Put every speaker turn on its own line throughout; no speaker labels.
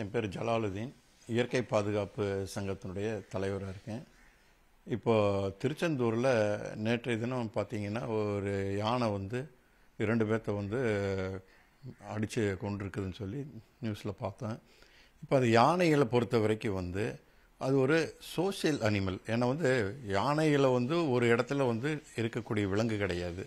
என் பேர் ஜலாலுதீன் இயற்கை பாதுகாப்பு சங்கத்தினுடைய தலைவராக இருக்கேன் இப்போது திருச்செந்தூரில் நேற்றைய தினம் பார்த்தீங்கன்னா ஒரு யானை வந்து இரண்டு பேர்த்த வந்து அடித்து கொண்டிருக்குதுன்னு சொல்லி நியூஸில் பார்த்தேன் இப்போ அது யானைகளை பொறுத்த வரைக்கும் வந்து அது ஒரு சோசியல் அனிமல் ஏன்னா வந்து யானைகளை வந்து ஒரு இடத்துல வந்து இருக்கக்கூடிய விலங்கு கிடையாது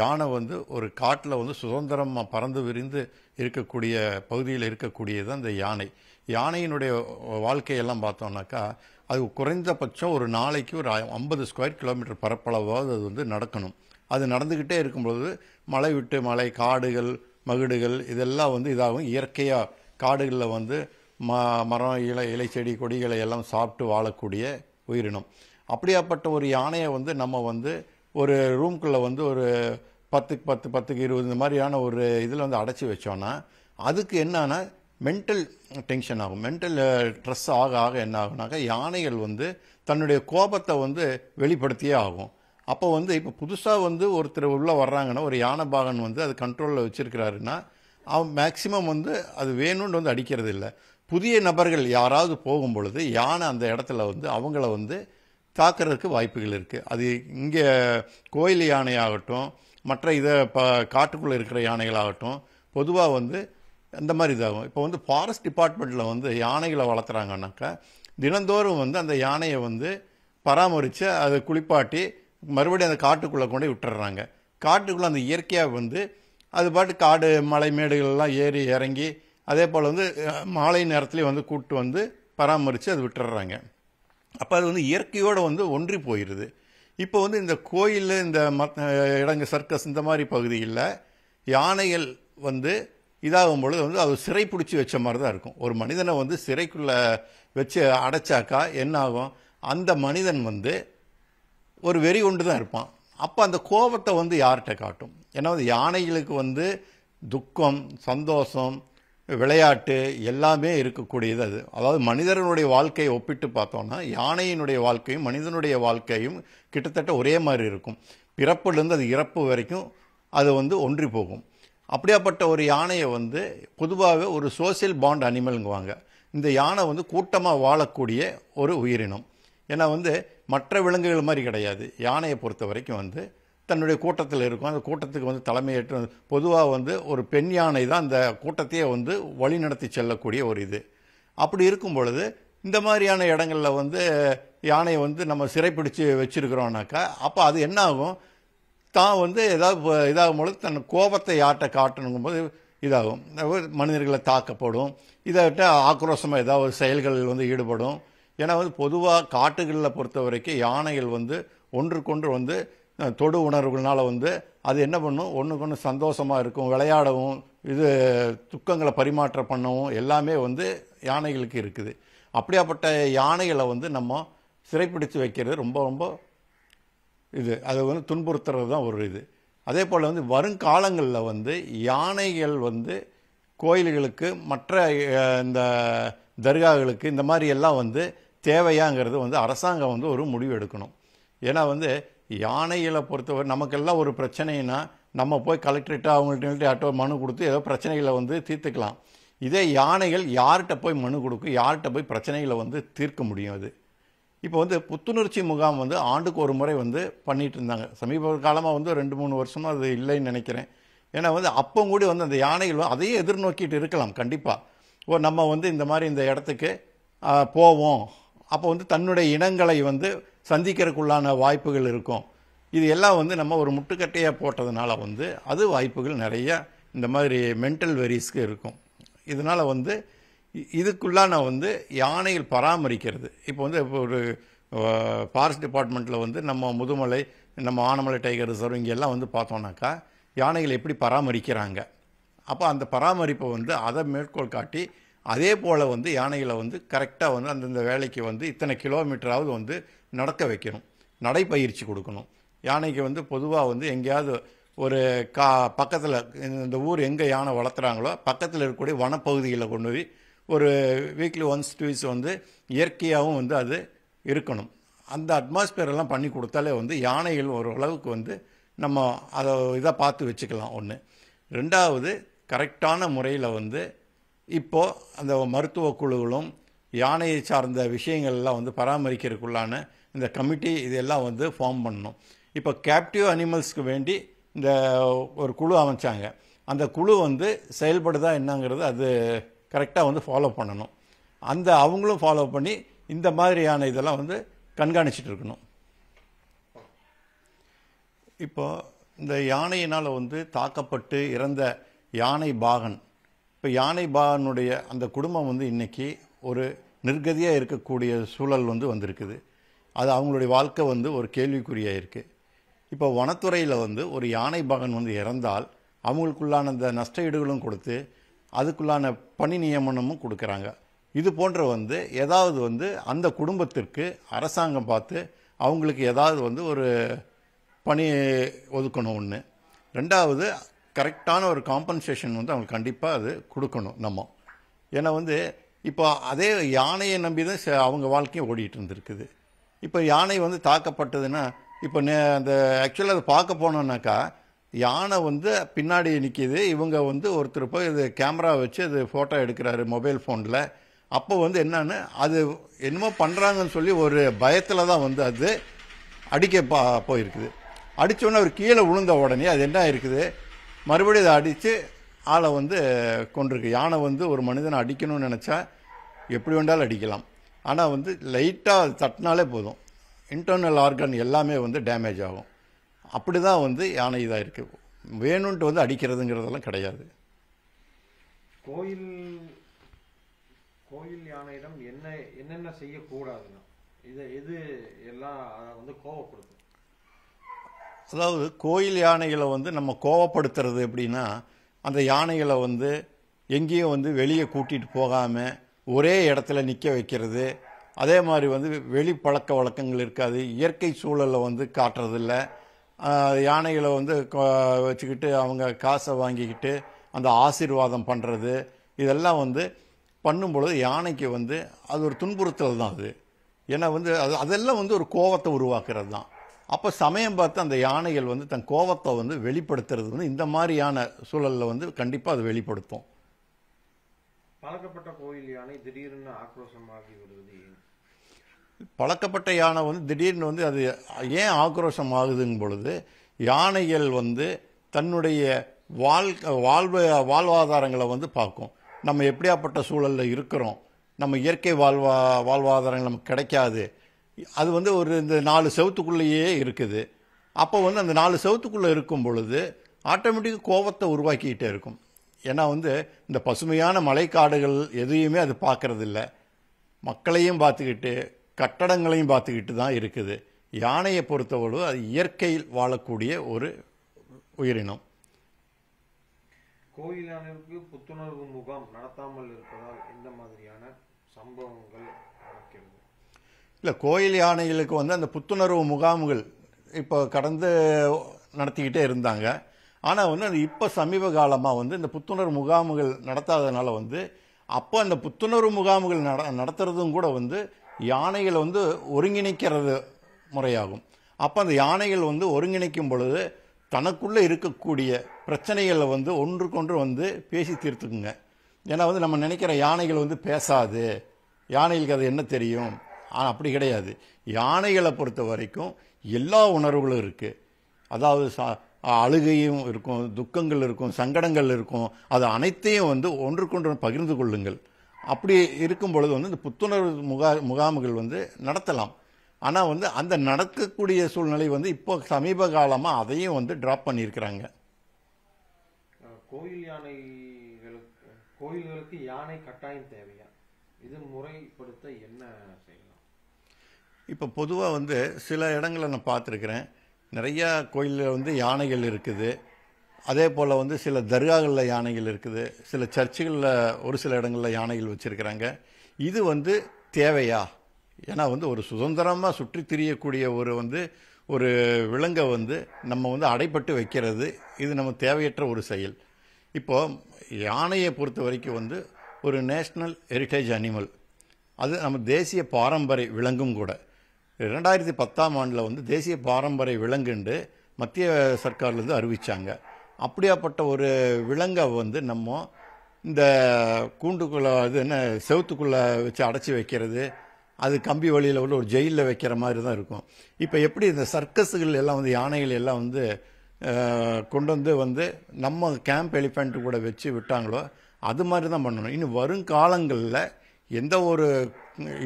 யானை வந்து ஒரு காட்டில் வந்து சுதந்திரமாக பறந்து விரிந்து இருக்கக்கூடிய பகுதியில் இருக்கக்கூடியது அந்த யானை யானையினுடைய வாழ்க்கையெல்லாம் பார்த்தோம்னாக்கா அது குறைந்தபட்சம் ஒரு நாளைக்கு ஒரு ஐம்பது ஸ்கொயர் கிலோமீட்டர் பரப்பளவாவது அது வந்து நடக்கணும் அது நடந்துக்கிட்டே இருக்கும்பொழுது மழை விட்டு மலை காடுகள் மகுடுகள் இதெல்லாம் வந்து இதாகவும் இயற்கையாக காடுகளில் வந்து ம மரம் இலை இலை செடி கொடிகளை எல்லாம் சாப்பிட்டு வாழக்கூடிய உயிரினம் அப்படியாப்பட்ட ஒரு யானையை வந்து நம்ம வந்து ஒரு ரூம்குள்ளே வந்து ஒரு பத்துக்கு பத்து பத்துக்கு இருபது இந்த மாதிரியான ஒரு இதில் வந்து அடைச்சி வச்சோன்னா அதுக்கு என்னன்னா மென்டல் டென்ஷன் ஆகும் மென்டல் ஸ்ட்ரெஸ் ஆக ஆக என்ன ஆகுனாக்க யானைகள் வந்து தன்னுடைய கோபத்தை வந்து வெளிப்படுத்தியே ஆகும் அப்போ வந்து இப்போ புதுசாக வந்து ஒருத்தர் உள்ளே வர்றாங்கன்னா ஒரு யானை பாகன் வந்து அது கண்ட்ரோலில் வச்சுருக்கிறாருன்னா அவன் மேக்சிமம் வந்து அது வேணும்னு வந்து அடிக்கிறது இல்லை புதிய நபர்கள் யாராவது போகும் பொழுது யானை அந்த இடத்துல வந்து அவங்கள வந்து தாக்குறதுக்கு வாய்ப்புகள் இருக்குது அது இங்கே கோயில் யானையாகட்டும் மற்ற இதை ப காட்டுக்குள்ளே இருக்கிற யானைகளாகட்டும் பொதுவாக வந்து அந்த மாதிரி இதாகும் இப்போ வந்து ஃபாரஸ்ட் டிபார்ட்மெண்ட்டில் வந்து யானைகளை வளர்த்துறாங்கனாக்கா தினந்தோறும் வந்து அந்த யானையை வந்து பராமரித்து அதை குளிப்பாட்டி மறுபடியும் அந்த காட்டுக்குள்ளே கொண்டு விட்டுறாங்க காட்டுக்குள்ளே அந்த இயற்கையாக வந்து அது பாட்டு காடு மலை மேடுகள்லாம் ஏறி இறங்கி அதே போல் வந்து மாலை நேரத்துலேயும் வந்து கூப்பிட்டு வந்து பராமரித்து அது விட்டுறாங்க அப்போ அது வந்து இயற்கையோடு வந்து ஒன்றி போயிடுது இப்போ வந்து இந்த கோயிலில் இந்த மற்ற இடங்க சர்க்கஸ் இந்த மாதிரி பகுதியில் யானைகள் வந்து இதாகும் பொழுது வந்து அது சிறை பிடிச்சி வச்ச மாதிரி தான் இருக்கும் ஒரு மனிதனை வந்து சிறைக்குள்ளே வச்சு அடைச்சாக்கா என்ன ஆகும் அந்த மனிதன் வந்து ஒரு வெறி கொண்டு தான் இருப்பான் அப்போ அந்த கோபத்தை வந்து யார்கிட்ட காட்டும் ஏன்னா வந்து யானைகளுக்கு வந்து துக்கம் சந்தோஷம் விளையாட்டு எல்லாமே இருக்கக்கூடியது அது அதாவது மனிதனுடைய வாழ்க்கையை ஒப்பிட்டு பார்த்தோம்னா யானையினுடைய வாழ்க்கையும் மனிதனுடைய வாழ்க்கையும் கிட்டத்தட்ட ஒரே மாதிரி இருக்கும் பிறப்புலேருந்து அது இறப்பு வரைக்கும் அது வந்து ஒன்றி போகும் அப்படியாப்பட்ட ஒரு யானையை வந்து பொதுவாகவே ஒரு சோசியல் பாண்ட் அனிமல்ங்குவாங்க இந்த யானை வந்து கூட்டமாக வாழக்கூடிய ஒரு உயிரினம் ஏன்னா வந்து மற்ற விலங்குகள் மாதிரி கிடையாது யானையை பொறுத்த வரைக்கும் வந்து தன்னுடைய கூட்டத்தில் இருக்கும் அந்த கூட்டத்துக்கு வந்து தலைமையேற்று பொதுவாக வந்து ஒரு பெண் யானை தான் அந்த கூட்டத்தையே வந்து வழிநடத்தி செல்லக்கூடிய ஒரு இது அப்படி இருக்கும் பொழுது இந்த மாதிரியான இடங்களில் வந்து யானையை வந்து நம்ம சிறைப்பிடிச்சு வச்சுருக்கிறோம்னாக்கா அப்போ அது என்ன ஆகும் தான் வந்து ஏதாவது இதாகும் பொழுது தன் கோபத்தை காட்டணுங்கும் காட்டணுங்கும்போது இதாகும் மனிதர்களை தாக்கப்படும் இதை விட்டு ஆக்ரோஷமாக ஏதாவது செயல்களில் வந்து ஈடுபடும் ஏன்னா வந்து பொதுவாக காட்டுகளில் பொறுத்த வரைக்கும் யானைகள் வந்து ஒன்றுக்கொன்று வந்து தொடு உணர்வுகள்னால வந்து அது என்ன பண்ணும் ஒன்றுக்கு ஒன்று சந்தோஷமாக இருக்கும் விளையாடவும் இது துக்கங்களை பரிமாற்றம் பண்ணவும் எல்லாமே வந்து யானைகளுக்கு இருக்குது அப்படியாப்பட்ட யானைகளை வந்து நம்ம சிறைப்பிடித்து வைக்கிறது ரொம்ப ரொம்ப இது அது வந்து துன்புறுத்துறது தான் ஒரு இது அதே போல் வந்து வருங்காலங்களில் வந்து யானைகள் வந்து கோயில்களுக்கு மற்ற இந்த தர்காக்களுக்கு இந்த மாதிரி எல்லாம் வந்து தேவையாங்கிறது வந்து அரசாங்கம் வந்து ஒரு முடிவு எடுக்கணும் ஏன்னா வந்து யானைகளை பொறுத்தவரை நமக்கெல்லாம் ஒரு பிரச்சனைனா நம்ம போய் கலெக்டர்கிட்ட அவங்கள்ட்ட ஆட்டோ மனு கொடுத்து ஏதோ பிரச்சனைகளை வந்து தீர்த்துக்கலாம் இதே யானைகள் யார்கிட்ட போய் மனு கொடுக்கும் யார்கிட்ட போய் பிரச்சனைகளை வந்து தீர்க்க முடியும் அது இப்போ வந்து புத்துணர்ச்சி முகாம் வந்து ஆண்டுக்கு ஒரு முறை வந்து பண்ணிகிட்டு இருந்தாங்க சமீப காலமாக வந்து ரெண்டு மூணு வருஷமாக அது இல்லைன்னு நினைக்கிறேன் ஏன்னா வந்து அப்போ கூட வந்து அந்த யானைகள் அதையே எதிர்நோக்கிட்டு இருக்கலாம் கண்டிப்பாக ஓ நம்ம வந்து இந்த மாதிரி இந்த இடத்துக்கு போவோம் அப்போ வந்து தன்னுடைய இனங்களை வந்து சந்திக்கிறதுக்குள்ளான வாய்ப்புகள் இருக்கும் இது எல்லாம் வந்து நம்ம ஒரு முட்டுக்கட்டையாக போட்டதுனால வந்து அது வாய்ப்புகள் நிறைய இந்த மாதிரி மென்டல் வெரிஸ்க்கு இருக்கும் இதனால் வந்து இதுக்குள்ளான வந்து யானைகள் பராமரிக்கிறது இப்போ வந்து இப்போ ஒரு ஃபாரஸ்ட் டிபார்ட்மெண்ட்டில் வந்து நம்ம முதுமலை நம்ம ஆனமலை டைகர் ரிசர்வ் இங்கெல்லாம் வந்து பார்த்தோம்னாக்கா யானைகள் எப்படி பராமரிக்கிறாங்க அப்போ அந்த பராமரிப்பை வந்து அதை மேற்கோள் காட்டி அதே போல் வந்து யானைகளை வந்து கரெக்டாக வந்து அந்தந்த வேலைக்கு வந்து இத்தனை கிலோமீட்டராவது வந்து நடக்க வைக்கணும் நடைப்பயிற்சி கொடுக்கணும் யானைக்கு வந்து பொதுவாக வந்து எங்கேயாவது ஒரு கா பக்கத்தில் இந்த ஊர் எங்கே யானை வளர்த்துறாங்களோ பக்கத்தில் இருக்கக்கூடிய வனப்பகுதிகளை கொண்டு போய் ஒரு வீக்லி ஒன்ஸ் டூஸ் வந்து இயற்கையாகவும் வந்து அது இருக்கணும் அந்த அட்மாஸ்பியர் எல்லாம் பண்ணி கொடுத்தாலே வந்து யானைகள் ஓரளவுக்கு வந்து நம்ம அதை இதாக பார்த்து வச்சுக்கலாம் ஒன்று ரெண்டாவது கரெக்டான முறையில் வந்து இப்போது அந்த மருத்துவ குழுக்களும் யானையை சார்ந்த விஷயங்கள்லாம் வந்து பராமரிக்கிறதுக்குள்ளான இந்த கமிட்டி இதெல்லாம் வந்து ஃபார்ம் பண்ணணும் இப்போ கேப்டிவ் அனிமல்ஸ்க்கு வேண்டி இந்த ஒரு குழு அமைச்சாங்க அந்த குழு வந்து செயல்படுதா என்னங்கிறது அது கரெக்டாக வந்து ஃபாலோ பண்ணணும் அந்த அவங்களும் ஃபாலோ பண்ணி இந்த மாதிரியான இதெல்லாம் வந்து கண்காணிச்சிட்டு இருக்கணும் இப்போ இந்த யானையினால் வந்து தாக்கப்பட்டு இறந்த யானை பாகன் இப்போ யானை பாகனுடைய அந்த குடும்பம் வந்து இன்றைக்கி ஒரு நிர்கதியாக இருக்கக்கூடிய சூழல் வந்து வந்திருக்குது அது அவங்களுடைய வாழ்க்கை வந்து ஒரு கேள்விக்குறியாக இருக்குது இப்போ வனத்துறையில் வந்து ஒரு யானை பகன் வந்து இறந்தால் அவங்களுக்குள்ளான அந்த நஷ்டஈடுகளும் கொடுத்து அதுக்குள்ளான பணி நியமனமும் கொடுக்குறாங்க இது போன்ற வந்து ஏதாவது வந்து அந்த குடும்பத்திற்கு அரசாங்கம் பார்த்து அவங்களுக்கு ஏதாவது வந்து ஒரு பணி ஒதுக்கணும் ஒன்று ரெண்டாவது கரெக்டான ஒரு காம்பன்சேஷன் வந்து அவங்களுக்கு கண்டிப்பாக அது கொடுக்கணும் நம்ம ஏன்னா வந்து இப்போ அதே யானையை நம்பி தான் அவங்க வாழ்க்கையும் ஓடிட்டு இருந்திருக்குது இப்போ யானை வந்து தாக்கப்பட்டதுன்னா இப்போ நே அந்த ஆக்சுவலாக அதை பார்க்க போனோம்னாக்கா யானை வந்து பின்னாடி நிற்கிது இவங்க வந்து ஒருத்தர் போய் இது கேமரா வச்சு அது ஃபோட்டோ எடுக்கிறாரு மொபைல் ஃபோனில் அப்போ வந்து என்னன்னு அது என்னமோ பண்ணுறாங்கன்னு சொல்லி ஒரு பயத்தில் தான் வந்து அது அடிக்க பா போயிருக்குது அடித்தோடனே அவர் கீழே விழுந்த உடனே அது என்ன இருக்குது மறுபடியும் அதை அடித்து ஆளை வந்து கொண்டிருக்கு யானை வந்து ஒரு மனிதனை அடிக்கணும்னு நினச்சா எப்படி வேண்டாலும் அடிக்கலாம் ஆனால் வந்து லைட்டாக தட்டினாலே போதும் இன்டர்னல் ஆர்கன் எல்லாமே வந்து டேமேஜ் ஆகும் அப்படி தான் வந்து யானை இதாக இருக்குது வேணும்ன்ட்டு வந்து அடிக்கிறதுங்கிறதெல்லாம் கிடையாது கோயில் கோயில் யானையிடம் என்ன என்னென்ன செய்யக்கூடாதுன்னா இது எது எல்லாம் வந்து கோவப்படுத்தும் அதாவது கோயில் யானைகளை வந்து நம்ம கோவப்படுத்துறது எப்படின்னா அந்த யானைகளை வந்து எங்கேயும் வந்து வெளியே கூட்டிகிட்டு போகாமல் ஒரே இடத்துல நிற்க வைக்கிறது அதே மாதிரி வந்து வெளி பழக்க வழக்கங்கள் இருக்காது இயற்கை சூழலில் வந்து காட்டுறதில்ல யானைகளை வந்து வச்சுக்கிட்டு அவங்க காசை வாங்கிக்கிட்டு அந்த ஆசீர்வாதம் பண்ணுறது இதெல்லாம் வந்து பண்ணும்பொழுது யானைக்கு வந்து அது ஒரு துன்புறுத்தல் தான் அது ஏன்னா வந்து அது அதெல்லாம் வந்து ஒரு கோவத்தை உருவாக்குறது தான் அப்போ சமயம் பார்த்து அந்த யானைகள் வந்து தன் கோவத்தை வந்து வெளிப்படுத்துறது வந்து இந்த மாதிரியான சூழலில் வந்து கண்டிப்பாக அது வெளிப்படுத்தும் பழக்கப்பட்ட கோயில் யானை திடீர்னு ஆக்ரோஷமாகி விடுவது பழக்கப்பட்ட யானை வந்து திடீர்னு வந்து அது ஏன் ஆக்ரோஷம் ஆகுதுங்க பொழுது யானைகள் வந்து தன்னுடைய வாழ்க்கை வாழ்வு வாழ்வாதாரங்களை வந்து பார்க்கும் நம்ம எப்படியாப்பட்ட சூழலில் இருக்கிறோம் நம்ம இயற்கை வாழ்வா வாழ்வாதாரங்கள் நமக்கு கிடைக்காது அது வந்து ஒரு இந்த நாலு செவத்துக்குள்ளேயே இருக்குது அப்போ வந்து அந்த நாலு செவத்துக்குள்ளே இருக்கும் பொழுது ஆட்டோமேட்டிக்காக கோபத்தை உருவாக்கிக்கிட்டே இருக்கும் ஏன்னா வந்து இந்த பசுமையான மலைக்காடுகள் எதையுமே அது பார்க்கறதில்ல மக்களையும் பார்த்துக்கிட்டு கட்டடங்களையும் பார்த்துக்கிட்டு தான் இருக்குது யானையை பொறுத்தவளவு அது இயற்கையில் வாழக்கூடிய ஒரு உயிரினம் கோயிலானருக்கு புத்துணர்வு முகாம் நடத்தாமல் இருப்பதால் இந்த மாதிரியான சம்பவங்கள் நடக்கிறது இல்லை கோயில் யானைகளுக்கு வந்து அந்த புத்துணர்வு முகாம்கள் இப்போ கடந்து நடத்திக்கிட்டே இருந்தாங்க ஆனால் வந்து இப்போ சமீப காலமாக வந்து இந்த புத்துணர்வு முகாம்கள் நடத்தாததுனால வந்து அப்போ அந்த புத்துணர்வு முகாம்கள் நட நடத்துறதும் கூட வந்து யானைகளை வந்து ஒருங்கிணைக்கிறது முறையாகும் அப்போ அந்த யானைகள் வந்து ஒருங்கிணைக்கும் பொழுது தனக்குள்ளே இருக்கக்கூடிய பிரச்சனைகளை வந்து ஒன்றுக்கொன்று வந்து பேசி தீர்த்துக்குங்க ஏன்னா வந்து நம்ம நினைக்கிற யானைகள் வந்து பேசாது யானைகளுக்கு அது என்ன தெரியும் ஆனால் அப்படி கிடையாது யானைகளை பொறுத்த வரைக்கும் எல்லா உணர்வுகளும் இருக்குது அதாவது சா அழுகையும் இருக்கும் துக்கங்கள் இருக்கும் சங்கடங்கள் இருக்கும் அது அனைத்தையும் வந்து ஒன்றுக்கொன்று பகிர்ந்து கொள்ளுங்கள் அப்படி இருக்கும் பொழுது வந்து இந்த புத்துணர்வு முகா முகாம்கள் வந்து நடத்தலாம் ஆனால் வந்து அந்த நடக்கக்கூடிய சூழ்நிலை வந்து இப்போ சமீப காலமாக அதையும் வந்து ட்ராப் பண்ணியிருக்கிறாங்க கோயில் யானைகளுக்கு கோயில்களுக்கு யானை கட்டாயம் தேவையா இது முறைப்படுத்த என்ன செய்யலாம் இப்போ பொதுவாக வந்து சில இடங்களை நான் பார்த்துருக்குறேன் நிறையா கோயிலில் வந்து யானைகள் இருக்குது அதே போல் வந்து சில தர்காகளில் யானைகள் இருக்குது சில சர்ச்சுகளில் ஒரு சில இடங்களில் யானைகள் வச்சுருக்கிறாங்க இது வந்து தேவையா ஏன்னா வந்து ஒரு சுதந்திரமாக சுற்றி திரியக்கூடிய ஒரு வந்து ஒரு விலங்கை வந்து நம்ம வந்து அடைப்பட்டு வைக்கிறது இது நம்ம தேவையற்ற ஒரு செயல் இப்போது யானையை பொறுத்த வரைக்கும் வந்து ஒரு நேஷ்னல் ஹெரிட்டேஜ் அனிமல் அது நம்ம தேசிய பாரம்பரிய விலங்கும் கூட ரெண்டாயிரத்தி பத்தாம் ஆண்டில் வந்து தேசிய பாரம்பரிய விலங்குண்டு மத்திய சர்க்கார்லேருந்து அறிவித்தாங்க அப்படியாப்பட்ட ஒரு விலங்கை வந்து நம்ம இந்த கூண்டுக்குள்ளே அது என்ன செவத்துக்குள்ளே வச்சு அடைச்சி வைக்கிறது அது கம்பி வழியில் உள்ள ஒரு ஜெயிலில் வைக்கிற மாதிரி தான் இருக்கும் இப்போ எப்படி இந்த சர்க்கஸுகள் எல்லாம் வந்து யானைகள் எல்லாம் வந்து கொண்டு வந்து வந்து நம்ம கேம்ப் எலிஃபெண்ட் கூட வச்சு விட்டாங்களோ அது மாதிரி தான் பண்ணணும் இன்னும் வருங்காலங்களில் எந்த ஒரு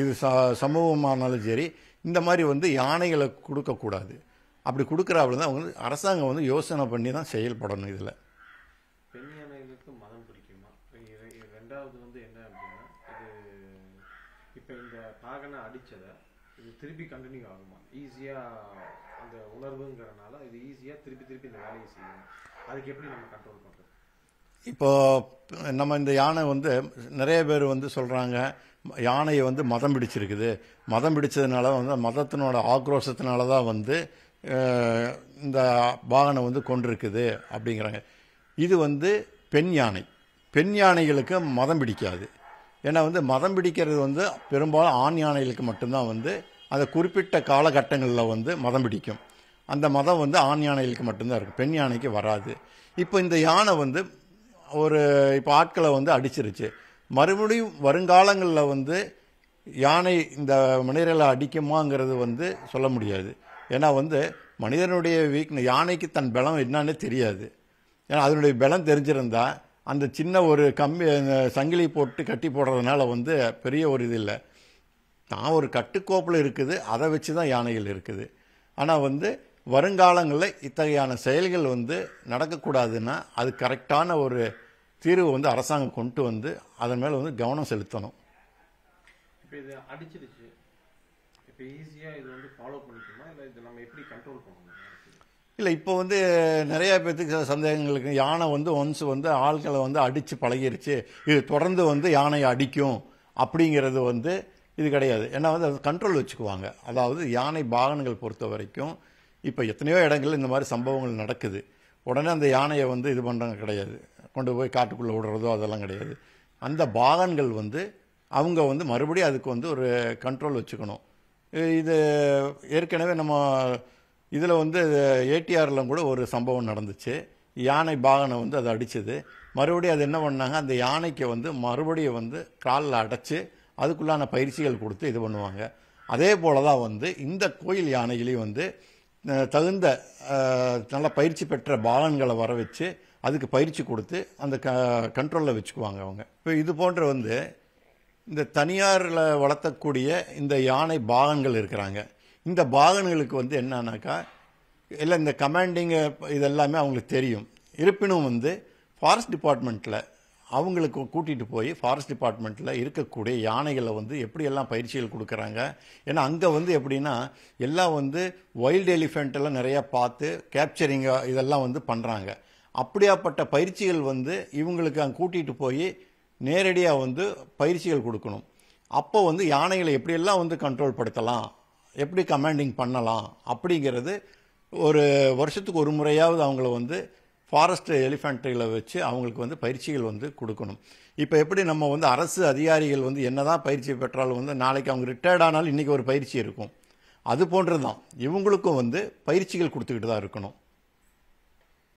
இது ச சமூகமானாலும் சரி இந்த மாதிரி வந்து யானைகளை கொடுக்கக்கூடாது அப்படி கொடுக்குறாப்புல தான் அவங்க அரசாங்கம் வந்து யோசனை பண்ணி தான் செயல்படணும் இதில் பெண் யானைகளுக்கு மதம் பிடிக்குமா ரெண்டாவது வந்து என்ன அப்படின்னா இது இப்போ இந்த பாகனை அடித்ததை இது திருப்பி கண்டினியூ ஆகுமா ஈஸியாக அந்த உணர்வுங்கிறனால இது ஈஸியாக திருப்பி திருப்பி இந்த வேலையை செய்யணும் அதுக்கு எப்படி நம்ம கண்ட்ரோல் பண்ணுறது இப்போது நம்ம இந்த யானை வந்து நிறைய பேர் வந்து சொல்கிறாங்க யானையை வந்து மதம் பிடிச்சிருக்குது மதம் பிடிச்சதுனால வந்து மதத்தினோட ஆக்ரோஷத்தினால தான் வந்து இந்த வாகனம் வந்து கொண்டிருக்குது அப்படிங்கிறாங்க இது வந்து பெண் யானை பெண் யானைகளுக்கு மதம் பிடிக்காது ஏன்னா வந்து மதம் பிடிக்கிறது வந்து பெரும்பாலும் ஆண் யானைகளுக்கு மட்டும்தான் வந்து அந்த குறிப்பிட்ட காலகட்டங்களில் வந்து மதம் பிடிக்கும் அந்த மதம் வந்து ஆண் யானைகளுக்கு மட்டும்தான் இருக்கும் பெண் யானைக்கு வராது இப்போ இந்த யானை வந்து ஒரு இப்போ ஆட்களை வந்து அடிச்சிருச்சு மறுபடியும் வருங்காலங்களில் வந்து யானை இந்த மனிதர்களை அடிக்குமாங்கிறது வந்து சொல்ல முடியாது ஏன்னா வந்து மனிதனுடைய வீக்னஸ் யானைக்கு தன் பலம் என்னன்னு தெரியாது ஏன்னா அதனுடைய பலம் தெரிஞ்சிருந்தால் அந்த சின்ன ஒரு கம்பி சங்கிலி போட்டு கட்டி போடுறதுனால வந்து பெரிய ஒரு இது இல்லை தான் ஒரு கட்டுக்கோப்பில் இருக்குது அதை வச்சு தான் யானைகள் இருக்குது ஆனால் வந்து வருங்காலங்களில் இத்தகையான செயல்கள் வந்து நடக்கக்கூடாதுன்னா அது கரெக்டான ஒரு தீர்வு வந்து அரசாங்கம் கொண்டு வந்து அதன் மேலே வந்து கவனம் செலுத்தணும் இப்போ இது அடிச்சிருச்சு இப்போ ஈஸியாக இது வந்து ஃபாலோ பண்ணிக்கணும் இல்லை இது நம்ம எப்படி கண்ட்ரோல் பண்ணணும் இல்லை இப்போ வந்து நிறையா பேர்த்துக்கு சந்தேகங்களுக்கு யானை வந்து ஒன்ஸ் வந்து ஆள்களை வந்து அடித்து பழகிருச்சு இது தொடர்ந்து வந்து யானையை அடிக்கும் அப்படிங்கிறது வந்து இது கிடையாது ஏன்னா வந்து அது கண்ட்ரோல் வச்சுக்குவாங்க அதாவது யானை பாகனங்கள் பொறுத்த வரைக்கும் இப்போ எத்தனையோ இடங்களில் இந்த மாதிரி சம்பவங்கள் நடக்குது உடனே அந்த யானையை வந்து இது பண்ணுறாங்க கிடையாது கொண்டு போய் காட்டுக்குள்ளே விடுறதோ அதெல்லாம் கிடையாது அந்த பாகன்கள் வந்து அவங்க வந்து மறுபடியும் அதுக்கு வந்து ஒரு கண்ட்ரோல் வச்சுக்கணும் இது ஏற்கனவே நம்ம இதில் வந்து ஏடிஆரில் கூட ஒரு சம்பவம் நடந்துச்சு யானை பாகனை வந்து அதை அடித்தது மறுபடியும் அது என்ன பண்ணாங்க அந்த யானைக்கு வந்து மறுபடியும் வந்து காலில் அடைச்சி அதுக்குள்ளான பயிற்சிகள் கொடுத்து இது பண்ணுவாங்க அதே போல தான் வந்து இந்த கோயில் யானைகளையும் வந்து தகுந்த நல்ல பயிற்சி பெற்ற பாகன்களை வர வச்சு அதுக்கு பயிற்சி கொடுத்து அந்த க கண்ட்ரோலில் வச்சுக்குவாங்க அவங்க இப்போ இது போன்ற வந்து இந்த தனியாரில் வளர்த்தக்கூடிய இந்த யானை பாகன்கள் இருக்கிறாங்க இந்த பாகன்களுக்கு வந்து என்னன்னாக்கா இல்லை இந்த கமாண்டிங்கு இதெல்லாமே அவங்களுக்கு தெரியும் இருப்பினும் வந்து ஃபாரஸ்ட் டிபார்ட்மெண்ட்டில் அவங்களுக்கு கூட்டிகிட்டு போய் ஃபாரஸ்ட் டிபார்ட்மெண்ட்டில் இருக்கக்கூடிய யானைகளை வந்து எப்படியெல்லாம் பயிற்சிகள் கொடுக்குறாங்க ஏன்னா அங்கே வந்து எப்படின்னா எல்லாம் வந்து வைல்டு எலிஃபெண்ட்டெல்லாம் நிறையா பார்த்து கேப்சரிங்க இதெல்லாம் வந்து பண்ணுறாங்க அப்படியாப்பட்ட பயிற்சிகள் வந்து இவங்களுக்கு அங்கே கூட்டிகிட்டு போய் நேரடியாக வந்து பயிற்சிகள் கொடுக்கணும் அப்போ வந்து யானைகளை எப்படியெல்லாம் வந்து கண்ட்ரோல் படுத்தலாம் எப்படி கமாண்டிங் பண்ணலாம் அப்படிங்கிறது ஒரு வருஷத்துக்கு ஒரு முறையாவது அவங்கள வந்து ஃபாரஸ்ட் எலிஃபண்ட்டுகளை வச்சு அவங்களுக்கு வந்து பயிற்சிகள் வந்து கொடுக்கணும் இப்போ எப்படி நம்ம வந்து அரசு அதிகாரிகள் வந்து என்னதான் பயிற்சி பெற்றாலும் வந்து நாளைக்கு அவங்க ரிட்டையர்ட் ஆனாலும் இன்றைக்கி ஒரு பயிற்சி இருக்கும் அது போன்றது தான் இவங்களுக்கும் வந்து பயிற்சிகள் கொடுத்துக்கிட்டு தான் இருக்கணும்